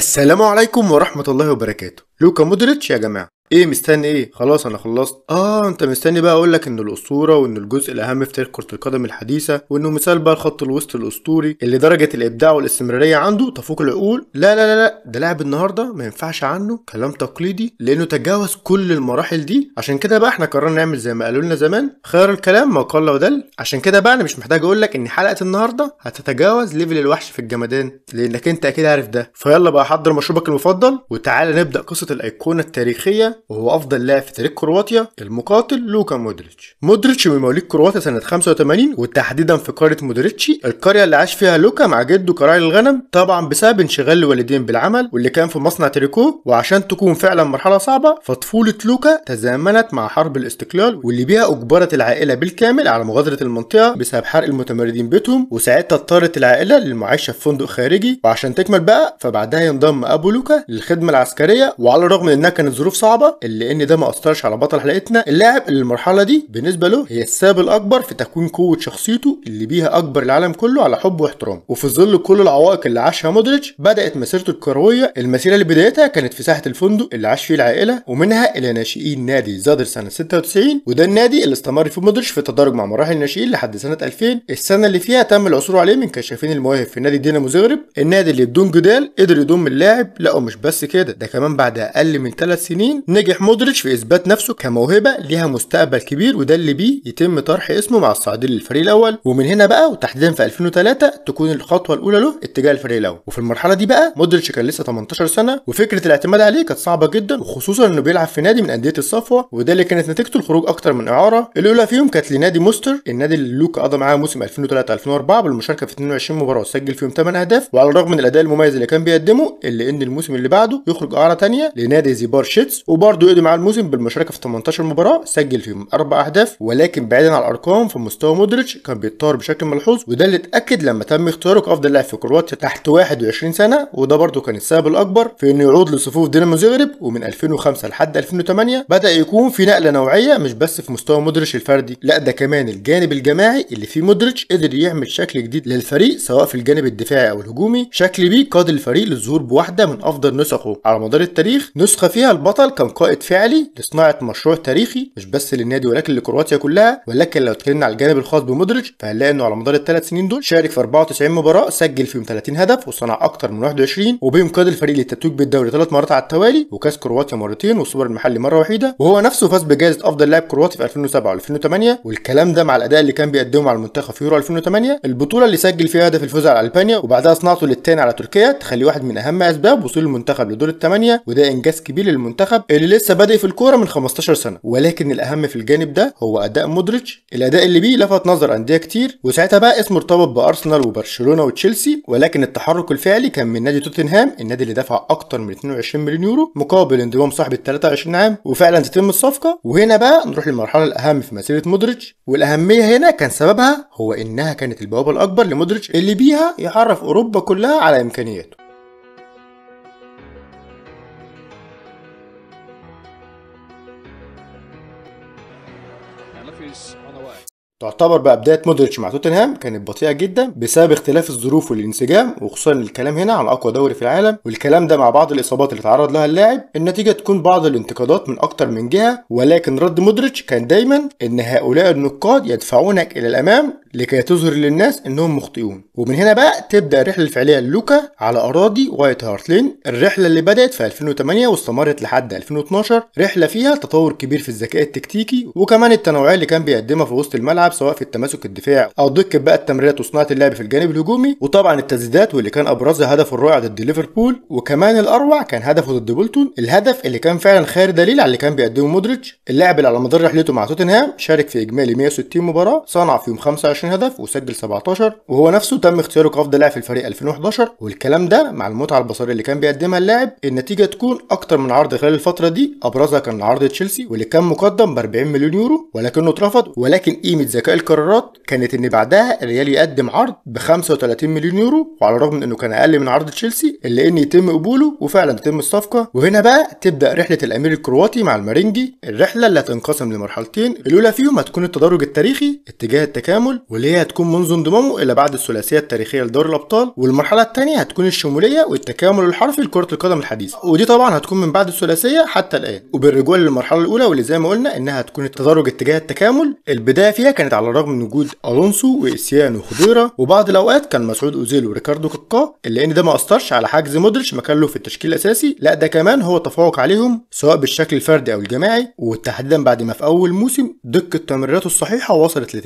السلام عليكم ورحمة الله وبركاته لوكا مودريتش يا جماعة ايه مستني ايه خلاص انا خلصت اه انت مستني بقى اقول لك ان الاسطوره وان الجزء الاهم في تاريخ كره القدم الحديثه وانه مثال بقى الخط الوسط الاسطوري اللي درجه الابداع والاستمراريه عنده تفوق العقول لا لا لا لا ده لاعب النهارده ما ينفعش عنه كلام تقليدي لانه تجاوز كل المراحل دي عشان كده بقى احنا قررنا نعمل زي ما قالوا لنا زمان خير الكلام ما قل ودل عشان كده بقى انا مش محتاج اقول لك ان حلقه النهارده هتتجاوز ليفل الوحش في الجمدان لانك انت اكيد عارف ده فيلا بقى حضر مشروبك المفضل وتعالى نبدا قصه الايقونه التاريخيه وهو افضل لاعب في تاريخ كرواتيا المقاتل لوكا مودريتش مودريتش من مواليد كرواتيا سنه 85 وتحديدا في قريه مودريتشي القريه اللي عاش فيها لوكا مع جده كراعي الغنم طبعا بسبب انشغال الوالدين بالعمل واللي كان في مصنع تريكو وعشان تكون فعلا مرحله صعبه فطفوله لوكا تزامنت مع حرب الاستقلال واللي بيها اجبرت العائله بالكامل على مغادره المنطقه بسبب حرق المتمردين بيتهم وساعتها اضطرت العائله للمعيشه في فندق خارجي وعشان تكمل بقى فبعدها ينضم ابو لوكا للخدمه العسكريه وعلى الرغم انها كانت ظروف صعبه الا اللي ان ده ما اثرش على بطل حلقتنا اللاعب اللي المرحله دي بالنسبه له هي السبب الاكبر في تكوين قوه شخصيته اللي بيها اكبر العالم كله على حب واحترام وفي ظل كل العوائق اللي عاشها مودريتش بدات مسيرته الكرويه المسيره اللي بدايتها كانت في ساحه الفندق اللي عاش فيه العائله ومنها الى ناشئين نادي زادر سنه 96 وده النادي اللي استمر فيه مودريتش في التدرج مع مراحل الناشئين لحد سنه 2000 السنه اللي فيها تم العثور عليه من كشافين المواهب في نادي دينامو زغرب النادي اللي بدون جدال قدر يضم اللاعب لا ومش بس كده ده كمان بعد اقل من ثلاث سنين نجح مودريتش في اثبات نفسه كموهبه ليها مستقبل كبير وده اللي بيه يتم طرح اسمه مع الصاعدين للفريق الاول ومن هنا بقى وتحديدا في 2003 تكون الخطوه الاولى له اتجاه الفريق الاول وفي المرحله دي بقى مودريتش كان لسه 18 سنه وفكره الاعتماد عليه كانت صعبه جدا وخصوصا انه بيلعب في نادي من انديه الصفوه وده اللي كانت نتيجته الخروج اكتر من اعاره الاولى فيهم كانت لنادي موستر النادي اللي لوكا قضى معاه موسم 2003 2004 بالمشاركه في 22 مباراه وسجل فيهم 8 اهداف وعلى الرغم من الاداء المميز اللي كان بيقدمه الا ان الموسم اللي بعده يخرج اعاره ثانيه لنادي زيبار شيتس وبرضه يقضي مع الموسم بالمشاركه في 18 مباراه سجل فيهم اربع اهداف ولكن بعيدا عن الارقام في مستوى مودريتش كان بيتطور بشكل ملحوظ وده اللي اتاكد لما تم اختياره كافضل لاعب في كرواتيا تحت 21 سنه وده برضه كان السبب الاكبر في انه يعود لصفوف دينامو زغرب ومن 2005 لحد 2008 بدا يكون في نقله نوعيه مش بس في مستوى مودريتش الفردي لا ده كمان الجانب الجماعي اللي فيه مودريتش قدر يعمل شكل جديد للفريق سواء في الجانب الدفاعي او الهجومي شكل بيه قاد الفريق للظهور بواحده من افضل نسخه على مدار التاريخ نسخه فيها البطل كان قائد فعلي لصناعه مشروع تاريخي مش بس للنادي ولكن لكرواتيا كلها ولكن لو اتكلمنا على الجانب الخاص بمودريتش فهنلاقي انه على مدار الثلاث سنين دول شارك في 94 مباراه سجل فيهم 30 هدف وصنع اكتر من 21 وبهم قاد الفريق للتتويج بالدوري ثلاث مرات على التوالي وكاس كرواتيا مرتين والسوبر المحلي مره وحيده وهو نفسه فاز بجائزه افضل لاعب كرواتي في 2007 و2008 والكلام ده مع الاداء اللي كان بيقدمه مع المنتخب في يورو 2008 البطوله اللي سجل فيها هدف الفوز على البانيا وبعدها صناعته للثاني على تركيا تخليه واحد من اهم اسباب وصول المنتخب لدور الثمانيه وده انجاز كبير للمنتخب اللي لسه بادئ في الكوره من 15 سنه ولكن الاهم في الجانب ده هو اداء مودريتش الاداء اللي بيه لفت نظر انديه كتير وساعتها بقى اسمه ارتبط بارسنال وبرشلونه وتشيلسي ولكن التحرك الفعلي كان من نادي توتنهام النادي اللي دفع اكتر من 22 مليون يورو مقابل انضمام صاحب ال 23 عام وفعلا تتم الصفقه وهنا بقى نروح للمرحله الاهم في مسيره مودريتش والاهميه هنا كان سببها هو انها كانت البوابه الاكبر لمودريتش اللي بيها يعرف اوروبا كلها على امكانياته تعتبر بقى بداية مودريتش مع توتنهام كانت بطيئة جدا بسبب اختلاف الظروف والانسجام وخصوصا الكلام هنا عن أقوى دوري في العالم والكلام ده مع بعض الإصابات اللي تعرض لها اللاعب النتيجة تكون بعض الانتقادات من أكتر من جهة ولكن رد مودريتش كان دايما إن هؤلاء النقاد يدفعونك إلى الأمام لكي تظهر للناس انهم مخطئون ومن هنا بقى تبدا الرحله الفعليه لوكا على اراضي وايت هارت لين الرحله اللي بدات في 2008 واستمرت لحد 2012 رحله فيها تطور كبير في الذكاء التكتيكي وكمان التنوعيه اللي كان بيقدمها في وسط الملعب سواء في التماسك الدفاعي او دقه بقى التمريرات وصناعه اللعب في الجانب الهجومي وطبعا التسديدات واللي كان ابرزها هدفه الرائع ضد ليفربول وكمان الاروع كان هدفه ضد بولتون الهدف اللي كان فعلا خير دليل على اللي كان بيقدمه مودريتش اللاعب اللي على مدار رحلته مع توتنهام شارك في اجمالي 160 مباراه صنع فيهم 25 21 هدف وسجل 17 وهو نفسه تم اختياره كافضل لاعب في الفريق 2011 والكلام ده مع المتعه البصريه اللي كان بيقدمها اللاعب النتيجه تكون اكتر من عرض خلال الفتره دي ابرزها كان عرض تشيلسي واللي كان مقدم ب 40 مليون يورو ولكنه اترفض ولكن قيمه ذكاء القرارات كانت ان بعدها الريال يقدم عرض ب 35 مليون يورو وعلى الرغم من انه كان اقل من عرض تشيلسي الا ان يتم قبوله وفعلا تتم الصفقه وهنا بقى تبدا رحله الامير الكرواتي مع المارينجي الرحله اللي هتنقسم لمرحلتين الاولى فيهم هتكون التدرج التاريخي اتجاه التكامل واللي هي هتكون منذ انضمامه الى بعد الثلاثيه التاريخيه لدوري الابطال والمرحله الثانيه هتكون الشموليه والتكامل الحرفي لكره القدم الحديثه ودي طبعا هتكون من بعد الثلاثيه حتى الان وبالرجوع للمرحله الاولى واللي زي ما قلنا انها هتكون التدرج اتجاه التكامل البدايه فيها كانت على الرغم من وجود الونسو واسيان وخضيره وبعض الاوقات كان مسعود اوزيل وريكاردو كاكا الا ان ده ما اثرش على حجز مودريتش مكانه في التشكيل الاساسي لا ده كمان هو تفوق عليهم سواء بالشكل الفردي او الجماعي وتحديدا بعد ما في اول موسم دقه تمريراته الصحيحه وصلت ل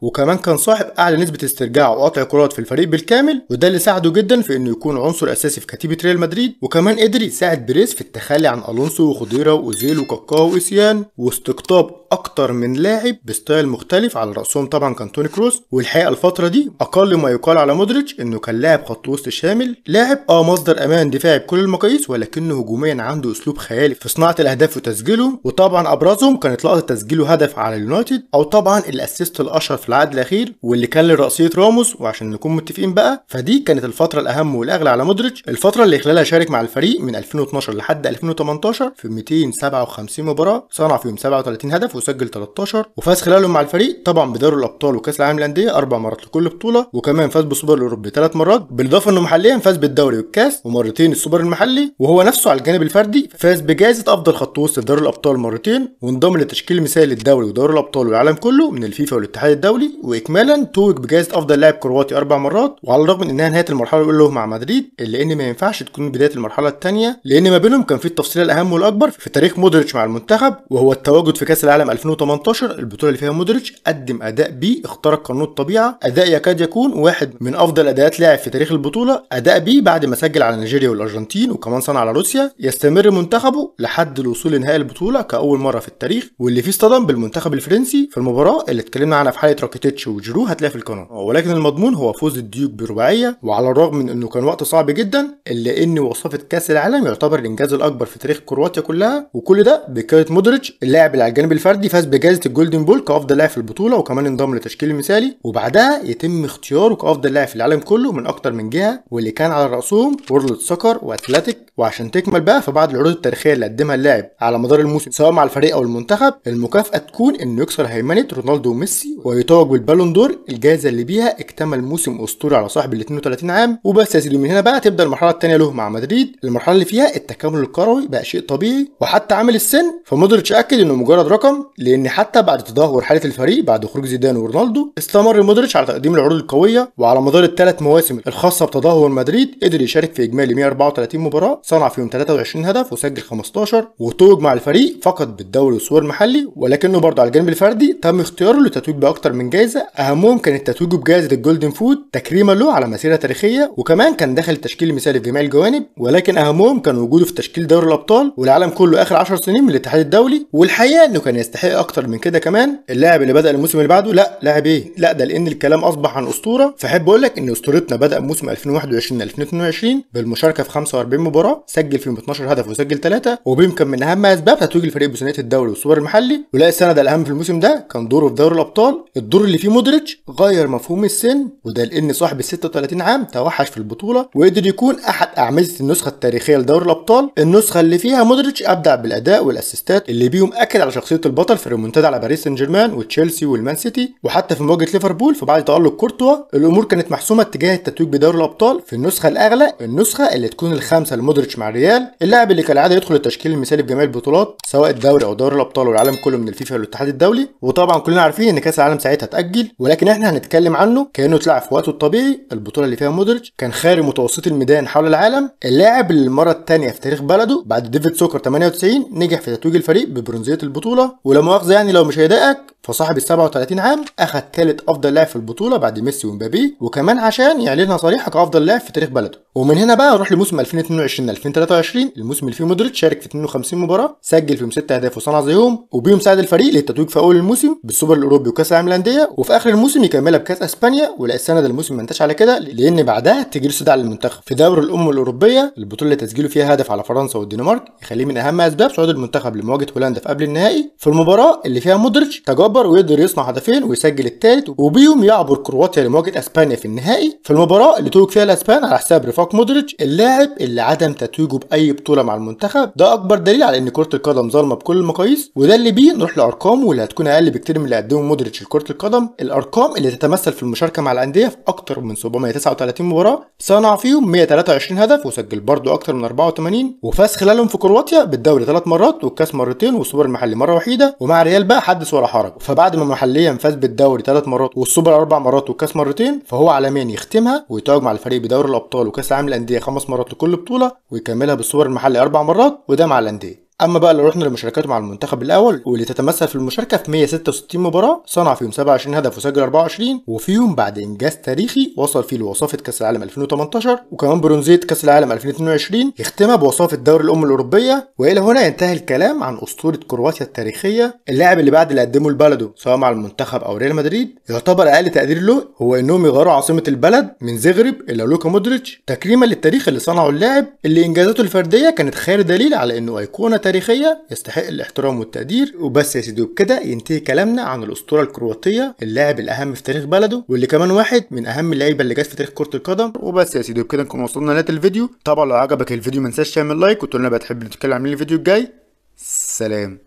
90% وكمان كان صاحب اعلى نسبه استرجاع وقطع كرات في الفريق بالكامل وده اللي ساعده جدا في انه يكون عنصر اساسي في كتيبه ريال مدريد وكمان قدر يساعد بريس في التخلي عن الونسو وخضيره واوزيل وكاكا واسيان واستقطاب اكتر من لاعب بستايل مختلف على راسهم طبعا كان توني كروس والحقيقه الفتره دي اقل ما يقال على مودريتش انه كان لاعب خط وسط شامل لاعب اه مصدر امان دفاعي بكل المقاييس ولكنه هجوميا عنده اسلوب خيالي في صناعه الاهداف وتسجيلهم وطبعا ابرزهم كانت لقطه تسجيله هدف على اليونايتد او طبعا الاسيست الاشهر في العالم الميعاد الاخير واللي كان لرأسية راموس وعشان نكون متفقين بقى فدي كانت الفترة الاهم والاغلى على مودريتش الفترة اللي خلالها شارك مع الفريق من 2012 لحد 2018 في 257 مباراة صنع فيهم 37 هدف وسجل 13 وفاز خلالهم مع الفريق طبعا بدوري الابطال وكاس العالم للانديه اربع مرات لكل بطوله وكمان فاز بالسوبر الاوروبي ثلاث مرات بالاضافه انه محليا فاز بالدوري والكاس ومرتين السوبر المحلي وهو نفسه على الجانب الفردي فاز بجائزه افضل خط وسط في دوري الابطال مرتين وانضم لتشكيل مثالي الدوري ودوري الابطال والعالم كله من الفيفا والاتحاد الدولي واكمالا توج بجائزه افضل لاعب كرواتي اربع مرات وعلى الرغم من انها نهايه المرحله الاولى مع مدريد الا ان ما ينفعش تكون بدايه المرحله الثانيه لان ما بينهم كان في التفصيله الاهم والاكبر في تاريخ مودريتش مع المنتخب وهو التواجد في كاس العالم 2018 البطوله اللي فيها مودريتش قدم اداء بي اخترق قانون الطبيعه اداء يكاد يكون واحد من افضل اداءات لاعب في تاريخ البطوله اداء بي بعد ما سجل على نيجيريا والارجنتين وكمان صنع على روسيا يستمر منتخبه لحد الوصول لنهائي البطوله كاول مره في التاريخ واللي فيه اصطدم بالمنتخب الفرنسي في المباراه اللي اتكلمنا عنها في حلقه فيرتيتش وجرو هتلاقي في القناه آه، ولكن المضمون هو فوز الديوك برباعيه وعلى الرغم من انه كان وقت صعب جدا الا ان وصفه كاس العالم يعتبر الانجاز الاكبر في تاريخ كرواتيا كلها وكل ده بكره مودريتش اللاعب اللي على الجانب الفردي فاز بجائزه الجولدن بول كافضل لاعب في البطوله وكمان انضم للتشكيل المثالي وبعدها يتم اختياره كافضل لاعب في العالم كله من اكتر من جهه واللي كان على راسهم وورلد سكر واتلتيك وعشان تكمل بقى فبعد العروض التاريخيه اللي قدمها اللاعب على مدار الموسم سواء مع الفريق او المنتخب المكافاه تكون انه يكسر هيمنه رونالدو وميسي ويتوج الإخراج والبالون دور الجائزة اللي بيها اكتمل موسم أسطوري على صاحب ال 32 عام وبس يا سيدي من هنا بقى تبدأ المرحلة الثانية له مع مدريد المرحلة اللي فيها التكامل الكروي بقى شيء طبيعي وحتى عامل السن فمودريتش أكد إنه مجرد رقم لأن حتى بعد تدهور حالة الفريق بعد خروج زيدان ورونالدو استمر مودريتش على تقديم العروض القوية وعلى مدار الثلاث مواسم الخاصة بتدهور مدريد قدر يشارك في إجمالي 134 مباراة صنع فيهم 23 هدف وسجل 15 وتوج مع الفريق فقط بالدوري والسوبر المحلي ولكنه برضه على الجانب الفردي تم اختياره لتتويج باكثر من جايزة أهمهم كانت تتويجه بجائزة الجولدن فود تكريما له على مسيرة تاريخية وكمان كان داخل تشكيل مثالي في جميع الجوانب ولكن أهمهم كان وجوده في تشكيل دوري الأبطال والعالم كله آخر 10 سنين من الاتحاد الدولي والحقيقة إنه كان يستحق أكتر من كده كمان اللاعب اللي بدأ الموسم اللي بعده لا لاعب إيه؟ لا ده لأن الكلام أصبح عن أسطورة فأحب أقول لك إن أسطورتنا بدأ موسم 2021 2022 بالمشاركة في 45 مباراة سجل فيهم 12 هدف وسجل ثلاثه وبيمكن من أهم أسباب تتويج الفريق بثنائية الدوري والسوبر المحلي ولا السند الأهم في الموسم ده كان دوره في دوري الأبطال الدور الدور اللي فيه مودريتش غير مفهوم السن وده لان صاحب ال 36 عام توحش في البطوله وقدر يكون احد اعمده النسخه التاريخيه لدوري الابطال النسخه اللي فيها مودريتش ابدع بالاداء والاسيستات اللي بيهم اكد على شخصيه البطل في الريمونتادا على باريس سان جيرمان وتشيلسي والمان سيتي وحتى في مواجهه ليفربول في بعد تالق كورتوا الامور كانت محسومه اتجاه التتويج بدوري الابطال في النسخه الاغلى النسخه اللي تكون الخامسه لمودريتش مع الريال اللاعب اللي كالعاده يدخل التشكيل المثالي في جميع البطولات سواء الدوري او دوري الابطال والعالم كله من الفيفا والاتحاد الدولي وطبعا كلنا عارفين ان كاس العالم ساعتها اتأجل ولكن احنا هنتكلم عنه كأنه اتلعب في وقته الطبيعي البطولة اللي فيها مودريتش كان خارج متوسط الميدان حول العالم اللاعب اللي للمرة الثانية في تاريخ بلده بعد ديفيد سوكر 98 نجح في تتويج الفريق ببرونزية البطولة ولا مؤاخذة يعني لو مش هيضايقك فصاحب ال 37 عام اخذ ثالث افضل لاعب في البطولة بعد ميسي ومبابي وكمان عشان يعلنها صريحة كافضل لاعب في تاريخ بلده ومن هنا بقى نروح لموسم 2022 2023 الموسم اللي فيه مودريتش شارك في 52 مباراة سجل فيهم 6 اهداف وصنع زيهم وبيهم ساعد الفريق للتتويج في اول الموسم بالسوبر الاوروبي وكاس العالم للانديه وفي اخر الموسم يكملها بكاس اسبانيا ولا السنه ده الموسم ما انتش على كده لان بعدها تجي له للمنتخب في دوري الامم الاوروبيه البطوله اللي تسجيله فيها هدف على فرنسا والدنمارك يخليه من اهم اسباب صعود المنتخب لمواجهه هولندا في قبل النهائي في المباراه اللي فيها مودريتش تجبر ويقدر يصنع هدفين ويسجل الثالث وبيهم يعبر كرواتيا لمواجهه اسبانيا في النهائي في المباراه اللي توج فيها الاسبان على حساب رفاق مودريتش اللاعب اللي عدم تتويجه باي بطوله مع المنتخب ده اكبر دليل على ان كره القدم ظالمه بكل المقاييس وده اللي بيه نروح لارقامه واللي هتكون اقل بكتير من اللي قدمه مودريتش لكره القدم القدم الارقام اللي تتمثل في المشاركه مع الانديه في اكتر من 739 مباراه صنع فيهم 123 هدف وسجل برضه اكتر من 84 وفاز خلالهم في كرواتيا بالدوري ثلاث مرات والكاس مرتين والسوبر المحلي مره وحيده ومع ريال بقى حدث ولا حرج فبعد ما محليا فاز بالدوري ثلاث مرات والسوبر اربع مرات والكاس مرتين فهو علاميا يختمها ويتوج مع الفريق بدوري الابطال وكاس العالم للانديه خمس مرات لكل بطوله ويكملها بالسوبر المحلي اربع مرات وده مع الانديه اما بقى لو رحنا لمشاركاته مع المنتخب الاول واللي تتمثل في المشاركه في 166 مباراه صنع فيهم 27 هدف وسجل 24 وفيهم بعد انجاز تاريخي وصل فيه لوصافه كاس العالم 2018 وكمان برونزيه كاس العالم 2022 يختمها بوصافه دوري الامم الاوروبيه والى هنا ينتهي الكلام عن اسطوره كرواتيا التاريخيه اللاعب اللي بعد اللي قدمه لبلده سواء مع المنتخب او ريال مدريد يعتبر اقل تقدير له هو انهم يغيروا عاصمه البلد من زغرب الى لوكا مودريتش تكريما للتاريخ اللي صنعه اللاعب اللي انجازاته الفرديه كانت خير دليل على انه ايقونه تاريخية يستحق الاحترام والتقدير وبس يا سيدي كده ينتهي كلامنا عن الأسطورة الكرواتية اللاعب الأهم في تاريخ بلده واللي كمان واحد من أهم اللعيبة اللي جت في تاريخ كرة القدم وبس يا سيدي كده نكون وصلنا لنهاية الفيديو طبعا لو عجبك الفيديو منساش تعمل لايك وتقول لنا بقى تحب نتكلم عن الفيديو الجاي سلام